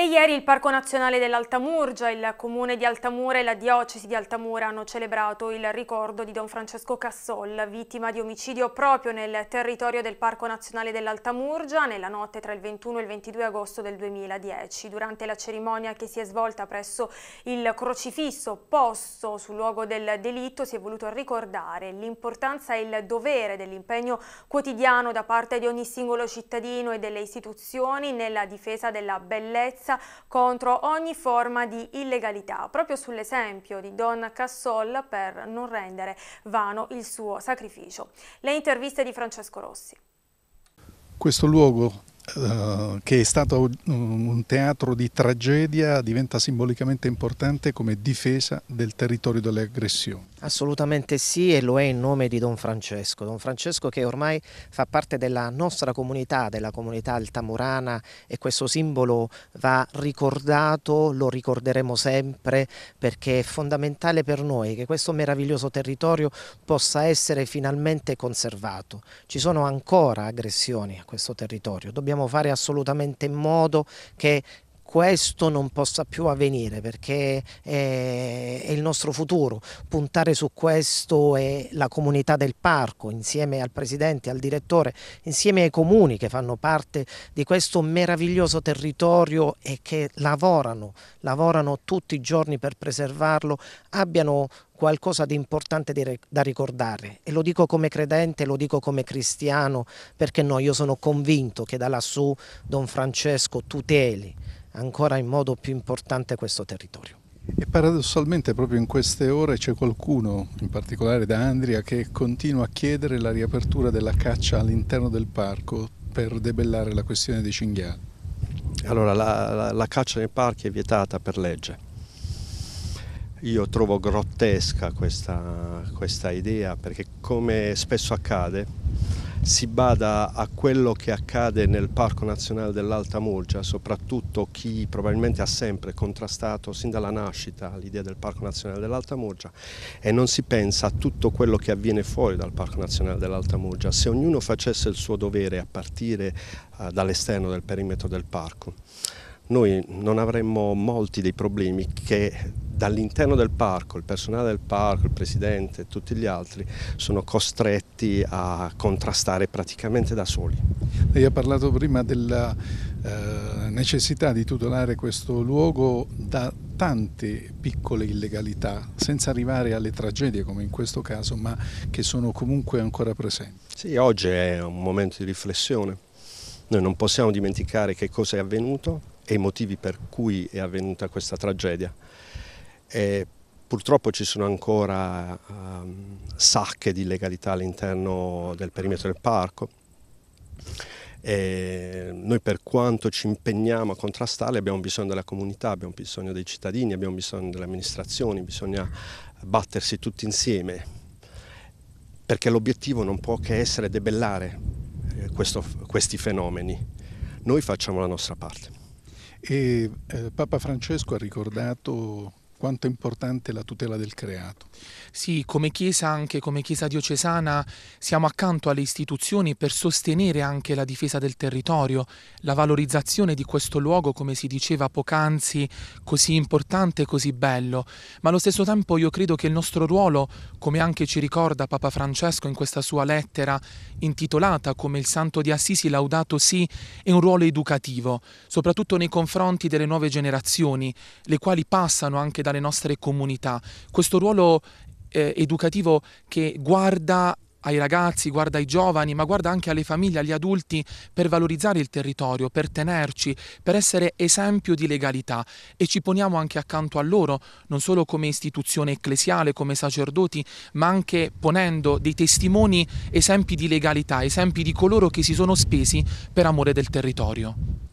E ieri il Parco Nazionale dell'Altamurgia, il comune di Altamura e la diocesi di Altamura hanno celebrato il ricordo di Don Francesco Cassol, vittima di omicidio proprio nel territorio del Parco Nazionale dell'Altamurgia nella notte tra il 21 e il 22 agosto del 2010. Durante la cerimonia che si è svolta presso il crocifisso posto sul luogo del delitto si è voluto ricordare l'importanza e il dovere dell'impegno quotidiano da parte di ogni singolo cittadino e delle istituzioni nella difesa della bellezza forza contro ogni forma di illegalità, proprio sull'esempio di Don Cassol per non rendere vano il suo sacrificio. Le interviste di Francesco Rossi. Questo luogo eh, che è stato un teatro di tragedia diventa simbolicamente importante come difesa del territorio dalle aggressioni. Assolutamente sì e lo è in nome di Don Francesco, Don Francesco che ormai fa parte della nostra comunità, della comunità altamurana e questo simbolo va ricordato, lo ricorderemo sempre perché è fondamentale per noi che questo meraviglioso territorio possa essere finalmente conservato. Ci sono ancora aggressioni a questo territorio, dobbiamo fare assolutamente in modo che questo non possa più avvenire perché è, il nostro futuro. Puntare su questo è la comunità del parco, insieme al presidente, al direttore, insieme ai comuni che fanno parte di questo meraviglioso territorio e che lavorano, lavorano tutti i giorni per preservarlo, abbiano qualcosa di importante da ricordare e lo dico come credente, lo dico come cristiano perché no, io sono convinto che da lassù Don Francesco tuteli ancora in modo più importante questo territorio. E paradossalmente proprio in queste ore c'è qualcuno, in particolare da Andria, che continua a chiedere la riapertura della caccia all'interno del parco per debellare la questione dei cinghiali. Allora, la, la, la caccia nei parchi è vietata per legge. Io trovo grottesca questa, questa idea perché come spesso accade si bada a quello che accade nel Parco Nazionale dell'Alta Murgia, soprattutto chi probabilmente ha sempre contrastato sin dalla nascita l'idea del Parco Nazionale dell'Alta Murgia e non si pensa a tutto quello che avviene fuori dal Parco Nazionale dell'Alta Murgia, se ognuno facesse il suo dovere a partire eh, dall'esterno del perimetro del parco noi non avremmo molti dei problemi che dall'interno del parco, il personale del parco, il presidente e tutti gli altri sono costretti a contrastare praticamente da soli. Lei ha parlato prima della eh, necessità di tutelare questo luogo da tante piccole illegalità, senza arrivare alle tragedie come in questo caso, ma che sono comunque ancora presenti. Sì, oggi è un momento di riflessione. Noi non possiamo dimenticare che cosa è avvenuto e i motivi per cui è avvenuta questa tragedia e purtroppo ci sono ancora um, sacche di legalità all'interno del perimetro del parco. E noi per quanto ci impegniamo a contrastarle abbiamo bisogno della comunità, abbiamo bisogno dei cittadini, abbiamo bisogno delle amministrazioni, bisogna battersi tutti insieme, perché l'obiettivo non può che essere debellare eh, questo, questi fenomeni. Noi facciamo la nostra parte. E eh, Papa Francesco ha ricordato quanto è importante la tutela del creato. Sì, come Chiesa, anche come Chiesa diocesana, siamo accanto alle istituzioni per sostenere anche la difesa del territorio, la valorizzazione di questo luogo, come si diceva poc'anzi, così importante e così bello. Ma allo stesso tempo io credo che il nostro ruolo, come anche ci ricorda Papa Francesco in questa sua lettera intitolata come il Santo di Assisi Laudato sì, è un ruolo educativo, soprattutto nei confronti delle nuove generazioni, le quali passano anche da dalle nostre comunità, questo ruolo eh, educativo che guarda ai ragazzi, guarda ai giovani, ma guarda anche alle famiglie, agli adulti per valorizzare il territorio, per tenerci, per essere esempio di legalità e ci poniamo anche accanto a loro, non solo come istituzione ecclesiale, come sacerdoti, ma anche ponendo dei testimoni esempi di legalità, esempi di coloro che si sono spesi per amore del territorio.